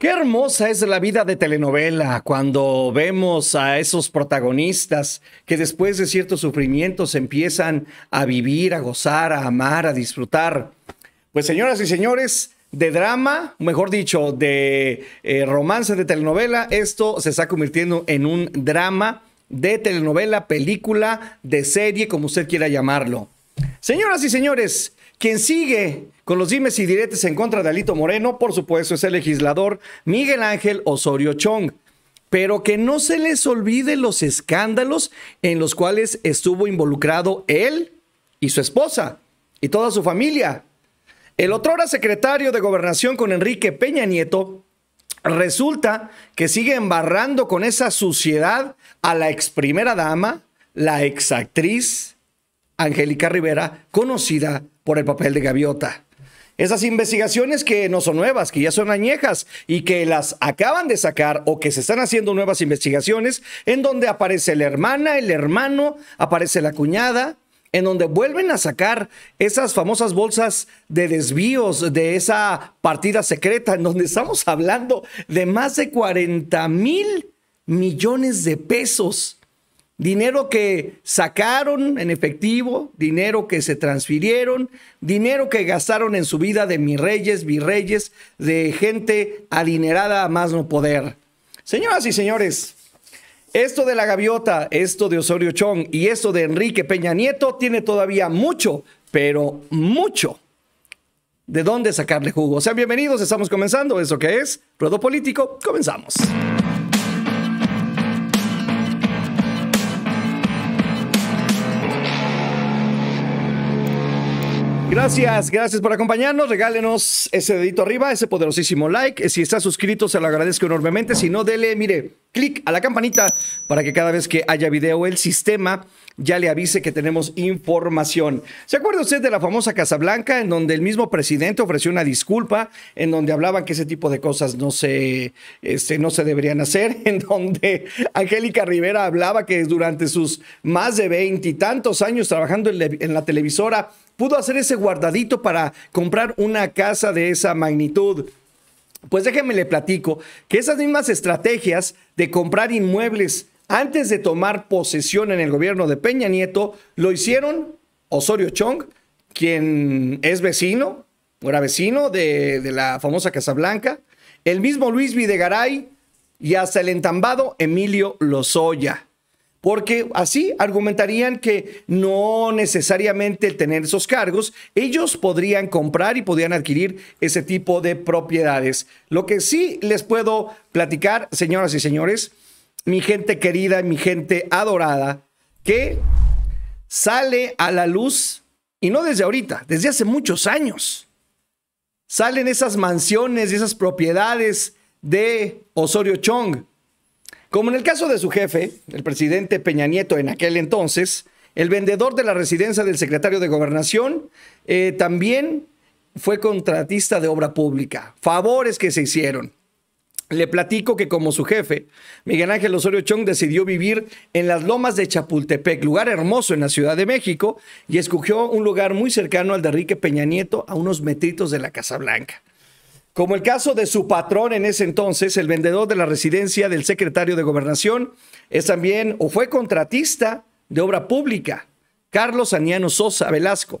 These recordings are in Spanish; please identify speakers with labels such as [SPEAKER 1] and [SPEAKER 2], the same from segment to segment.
[SPEAKER 1] Qué hermosa es la vida de telenovela cuando vemos a esos protagonistas que después de ciertos sufrimientos empiezan a vivir, a gozar, a amar, a disfrutar. Pues señoras y señores, de drama, mejor dicho, de eh, romance de telenovela, esto se está convirtiendo en un drama de telenovela, película, de serie, como usted quiera llamarlo. Señoras y señores, quien sigue con los dimes y diretes en contra de Alito Moreno, por supuesto, es el legislador Miguel Ángel Osorio Chong. Pero que no se les olvide los escándalos en los cuales estuvo involucrado él y su esposa y toda su familia. El otrora secretario de gobernación con Enrique Peña Nieto resulta que sigue embarrando con esa suciedad a la ex primera dama, la ex actriz, Angélica Rivera, conocida por el papel de Gaviota. Esas investigaciones que no son nuevas, que ya son añejas y que las acaban de sacar o que se están haciendo nuevas investigaciones en donde aparece la hermana, el hermano, aparece la cuñada, en donde vuelven a sacar esas famosas bolsas de desvíos de esa partida secreta, en donde estamos hablando de más de 40 mil millones de pesos Dinero que sacaron en efectivo, dinero que se transfirieron, dinero que gastaron en su vida de mis reyes, virreyes, de gente adinerada a más no poder. Señoras y señores, esto de la gaviota, esto de Osorio Chong y esto de Enrique Peña Nieto tiene todavía mucho, pero mucho de dónde sacarle jugo. Sean bienvenidos, estamos comenzando. Eso que es Ruedo Político, comenzamos. Gracias, gracias por acompañarnos. Regálenos ese dedito arriba, ese poderosísimo like. Si está suscrito, se lo agradezco enormemente. Si no, dele, mire, clic a la campanita para que cada vez que haya video, el sistema ya le avise que tenemos información. ¿Se acuerda usted de la famosa Casa Blanca, en donde el mismo presidente ofreció una disculpa, en donde hablaban que ese tipo de cosas no se, este, no se deberían hacer, en donde Angélica Rivera hablaba que durante sus más de veintitantos años trabajando en, en la televisora, pudo hacer ese guardadito para comprar una casa de esa magnitud. Pues déjeme le platico que esas mismas estrategias de comprar inmuebles antes de tomar posesión en el gobierno de Peña Nieto, lo hicieron Osorio Chong, quien es vecino, era vecino de, la famosa Casablanca, el mismo Luis Videgaray y hasta el entambado Emilio Lozoya. Porque así argumentarían que no necesariamente tener esos cargos, ellos podrían comprar y podrían adquirir ese tipo de propiedades. Lo que sí les puedo platicar, señoras y señores, mi gente querida, mi gente adorada, que sale a la luz, y no desde ahorita, desde hace muchos años. Salen esas mansiones y esas propiedades de Osorio Chong. Como en el caso de su jefe, el presidente Peña Nieto en aquel entonces, el vendedor de la residencia del secretario de gobernación eh, también fue contratista de obra pública. Favores que se hicieron. Le platico que como su jefe, Miguel Ángel Osorio Chong decidió vivir en las lomas de Chapultepec, lugar hermoso en la Ciudad de México, y escogió un lugar muy cercano al de Enrique Peña Nieto, a unos metritos de la Casa Blanca. Como el caso de su patrón en ese entonces, el vendedor de la residencia del secretario de Gobernación, es también o fue contratista de obra pública, Carlos Aniano Sosa Velasco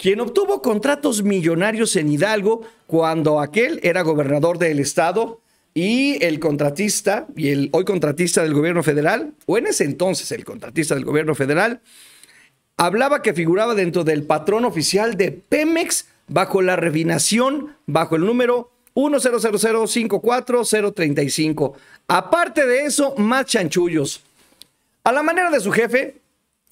[SPEAKER 1] quien obtuvo contratos millonarios en Hidalgo cuando aquel era gobernador del estado y el contratista, y el hoy contratista del gobierno federal, o en ese entonces el contratista del gobierno federal, hablaba que figuraba dentro del patrón oficial de Pemex bajo la refinación, bajo el número 100054035. Aparte de eso, más chanchullos. A la manera de su jefe,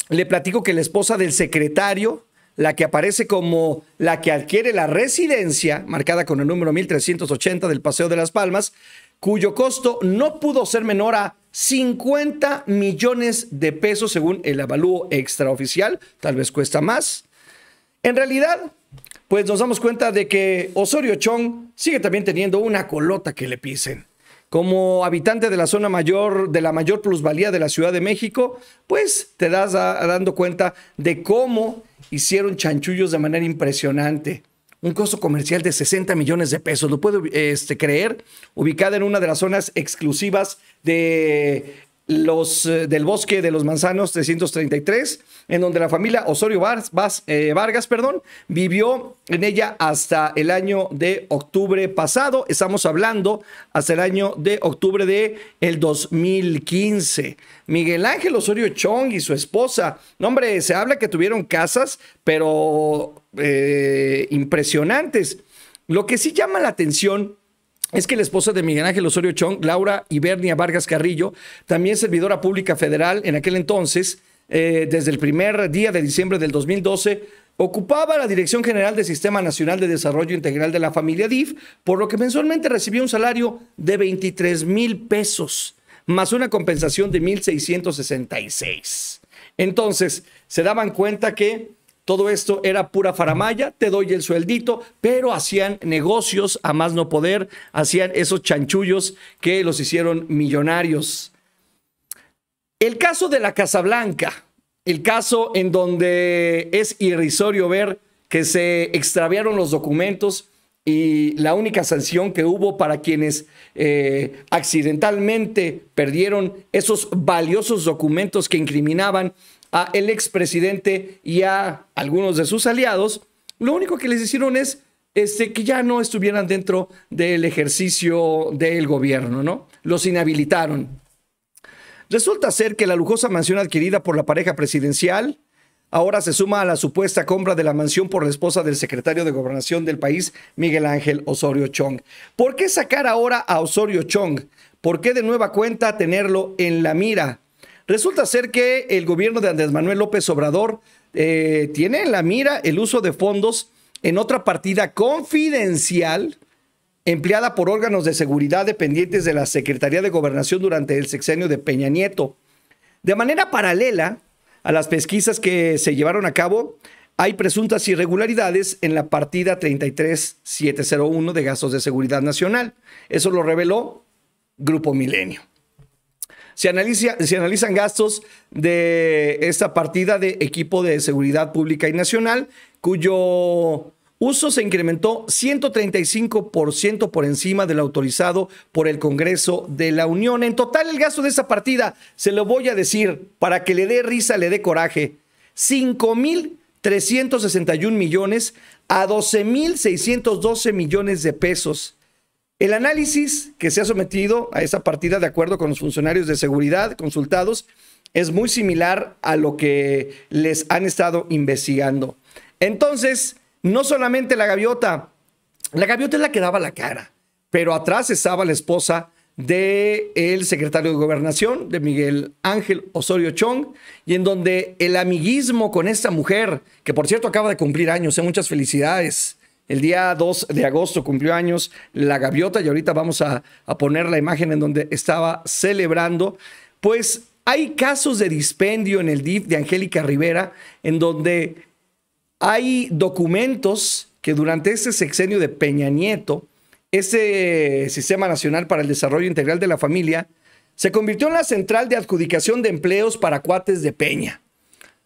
[SPEAKER 1] le platico que la esposa del secretario la que aparece como la que adquiere la residencia, marcada con el número 1380 del Paseo de las Palmas, cuyo costo no pudo ser menor a 50 millones de pesos según el avalúo extraoficial, tal vez cuesta más. En realidad, pues nos damos cuenta de que Osorio Chong sigue también teniendo una colota que le pisen como habitante de la zona mayor, de la mayor plusvalía de la Ciudad de México, pues te das dando cuenta de cómo hicieron chanchullos de manera impresionante. Un costo comercial de 60 millones de pesos, lo puedo este, creer, ubicada en una de las zonas exclusivas de los eh, del bosque de los manzanos 333, en donde la familia Osorio eh, Vargas, Vargas vivió en ella hasta el año de octubre pasado. Estamos hablando hasta el año de octubre de el 2015. Miguel Ángel Osorio Chong y su esposa, nombre, hombre, se habla que tuvieron casas, pero eh, impresionantes. Lo que sí llama la atención es que la esposa de Miguel Ángel Osorio Chong, Laura Ibernia Vargas Carrillo, también servidora pública federal en aquel entonces, eh, desde el primer día de diciembre del 2012, ocupaba la Dirección General del Sistema Nacional de Desarrollo Integral de la Familia DIF, por lo que mensualmente recibía un salario de 23 mil pesos, más una compensación de 1.666. Entonces, se daban cuenta que todo esto era pura faramaya, te doy el sueldito, pero hacían negocios a más no poder, hacían esos chanchullos que los hicieron millonarios. El caso de la Casa Blanca, el caso en donde es irrisorio ver que se extraviaron los documentos y la única sanción que hubo para quienes eh, accidentalmente perdieron esos valiosos documentos que incriminaban a el expresidente y a algunos de sus aliados, lo único que les hicieron es este, que ya no estuvieran dentro del ejercicio del gobierno, ¿no? Los inhabilitaron. Resulta ser que la lujosa mansión adquirida por la pareja presidencial ahora se suma a la supuesta compra de la mansión por la esposa del secretario de gobernación del país, Miguel Ángel Osorio Chong. ¿Por qué sacar ahora a Osorio Chong? ¿Por qué de nueva cuenta tenerlo en la mira? Resulta ser que el gobierno de Andrés Manuel López Obrador eh, tiene en la mira el uso de fondos en otra partida confidencial empleada por órganos de seguridad dependientes de la Secretaría de Gobernación durante el sexenio de Peña Nieto. De manera paralela a las pesquisas que se llevaron a cabo, hay presuntas irregularidades en la partida 33701 de gastos de seguridad nacional. Eso lo reveló Grupo Milenio. Se, analizan gastos de esta partida de equipo de seguridad pública y nacional, cuyo uso se incrementó 135% por encima del autorizado por el Congreso de la Unión. En total, el gasto de esa partida, se lo voy a decir para que le dé risa, le dé coraje, 5,361 millones a 12,612 millones de pesos. El análisis que se ha sometido a esa partida de acuerdo con los funcionarios de seguridad consultados es muy similar a lo que les han estado investigando. Entonces, no solamente la gaviota, la gaviota es la que daba la cara, pero atrás estaba la esposa del secretario de gobernación, de Miguel Ángel Osorio Chong, y en donde el amiguismo con esta mujer, que por cierto acaba de cumplir años, ¿eh? muchas felicidades, el día 2 de agosto cumplió años la gaviota y ahorita vamos a, poner la imagen en donde estaba celebrando. Pues hay casos de dispendio en el DIF de Angélica Rivera en donde hay documentos que durante ese sexenio de Peña Nieto, ese Sistema Nacional para el Desarrollo Integral de la Familia, se convirtió en la central de adjudicación de empleos para cuates de Peña.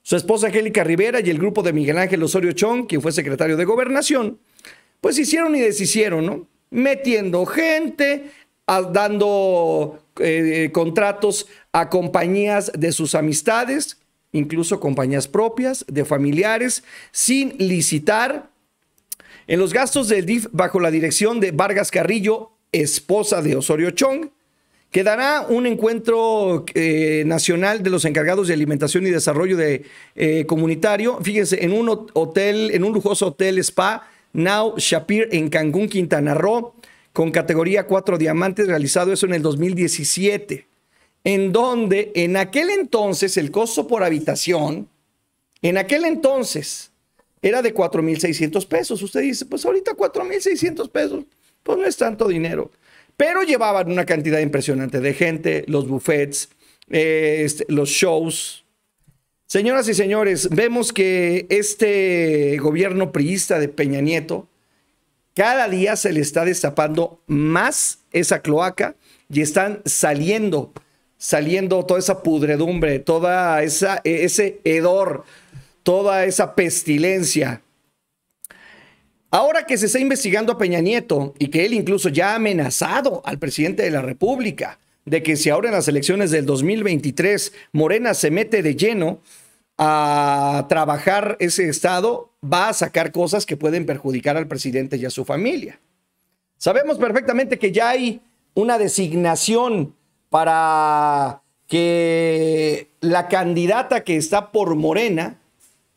[SPEAKER 1] Su esposa Angélica Rivera y el grupo de Miguel Ángel Osorio Chong, quien fue secretario de Gobernación, pues hicieron y deshicieron, ¿no? Metiendo gente, dando eh, eh, contratos a compañías de sus amistades, incluso compañías propias, de familiares, sin licitar. En los gastos del DIF bajo la dirección de Vargas Carrillo, esposa de Osorio Chong, Quedará un encuentro eh, nacional de los encargados de alimentación y desarrollo de, eh, comunitario, fíjense, en un hotel, en un lujoso hotel spa, Now Shapir en Cancún, Quintana Roo, con categoría 4 diamantes, realizado eso en el 2017, en donde en aquel entonces el costo por habitación, en aquel entonces era de 4.600 pesos. Usted dice, pues ahorita 4.600 pesos, pues no es tanto dinero. Pero llevaban una cantidad impresionante de gente, los buffets, eh, este, los shows. Señoras y señores, vemos que este gobierno priista de Peña Nieto, cada día se le está destapando más esa cloaca y están saliendo, saliendo toda esa pudredumbre, toda esa ese hedor, toda esa pestilencia. Ahora que se está investigando a Peña Nieto y que él incluso ya ha amenazado al presidente de la República de que si ahora en las elecciones del 2023 Morena se mete de lleno a trabajar ese Estado, va a sacar cosas que pueden perjudicar al presidente y a su familia. Sabemos perfectamente que ya hay una designación para que la candidata que está por Morena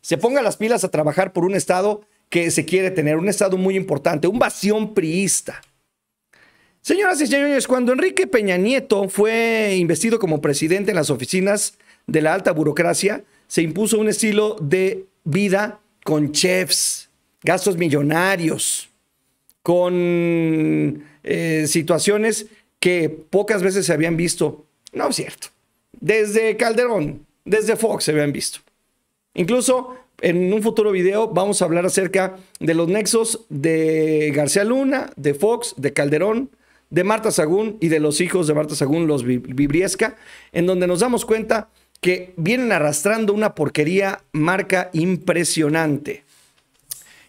[SPEAKER 1] se ponga las pilas a trabajar por un Estado que se quiere tener, un Estado muy importante, un vación priista. Señoras y señores, cuando Enrique Peña Nieto fue investido como presidente en las oficinas de la alta burocracia, se impuso un estilo de vida con chefs, gastos millonarios, con eh, situaciones que pocas veces se habían visto. No es cierto. Desde Calderón, desde Fox se habían visto. Incluso en un futuro video vamos a hablar acerca de los nexos de García Luna, de Fox, de Calderón, de Marta Sagún y de los hijos de Marta Sagún, los Vibriesca, en donde nos damos cuenta que vienen arrastrando una porquería marca impresionante.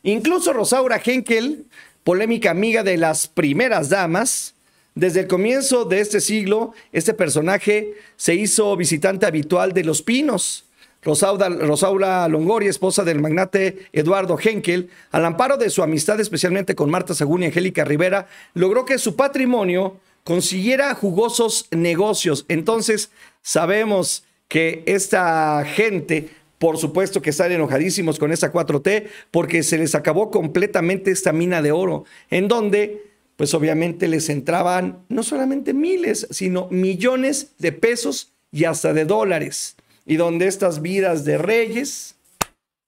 [SPEAKER 1] Incluso Rosaura Henkel, polémica amiga de las primeras damas, desde el comienzo de este siglo, este personaje se hizo visitante habitual de Los Pinos Rosaura, Longoria, esposa del magnate Eduardo Henkel, al amparo de su amistad especialmente con Marta Sagún y Angélica Rivera, logró que su patrimonio consiguiera jugosos negocios. Entonces, sabemos que esta gente por supuesto que están enojadísimos con esa 4T porque se les acabó completamente esta mina de oro, en donde pues obviamente les entraban no solamente miles, sino millones de pesos y hasta de dólares y donde estas vidas de reyes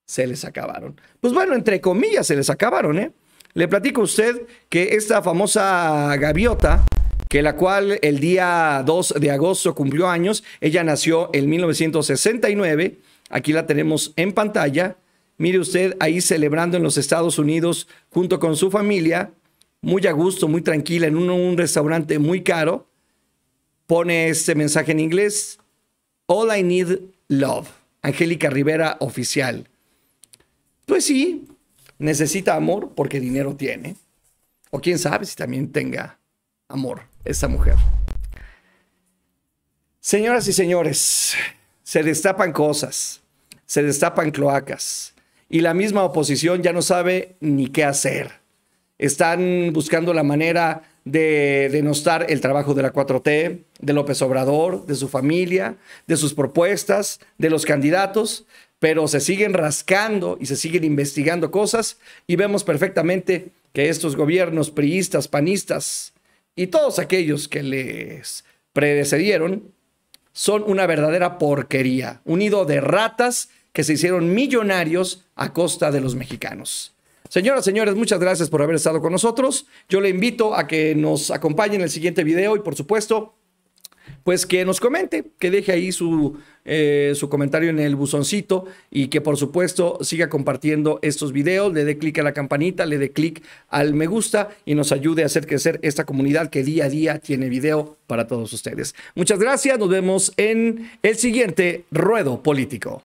[SPEAKER 1] se les acabaron. Pues bueno, entre comillas se les acabaron, ¿eh? Le platico a usted que esta famosa gaviota, que la cual el día 2 de agosto cumplió años, ella nació en 1969, aquí la tenemos en pantalla, mire usted ahí celebrando en los Estados Unidos junto con su familia, muy a gusto, muy tranquila, en un, un restaurante muy caro, pone este mensaje en inglés, All I Need Love, Angélica Rivera oficial. Pues sí, necesita amor porque dinero tiene. O quién sabe si también tenga amor esta mujer. Señoras y señores, se destapan cosas, se destapan cloacas y la misma oposición ya no sabe ni qué hacer. Están buscando la manera de denostar el trabajo de la 4T, de López Obrador, de su familia, de sus propuestas, de los candidatos, pero se siguen rascando y se siguen investigando cosas y vemos perfectamente que estos gobiernos priistas, panistas y todos aquellos que les predecedieron son una verdadera porquería, un de ratas que se hicieron millonarios a costa de los mexicanos. Señoras, señores, muchas gracias por haber estado con nosotros. Yo le invito a que nos acompañe en el siguiente video y por supuesto, pues que nos comente, que deje ahí su, eh, su comentario en el buzoncito y que por supuesto siga compartiendo estos videos, le dé clic a la campanita, le dé clic al me gusta y nos ayude a hacer crecer esta comunidad que día a día tiene video para todos ustedes. Muchas gracias, nos vemos en el siguiente ruedo político.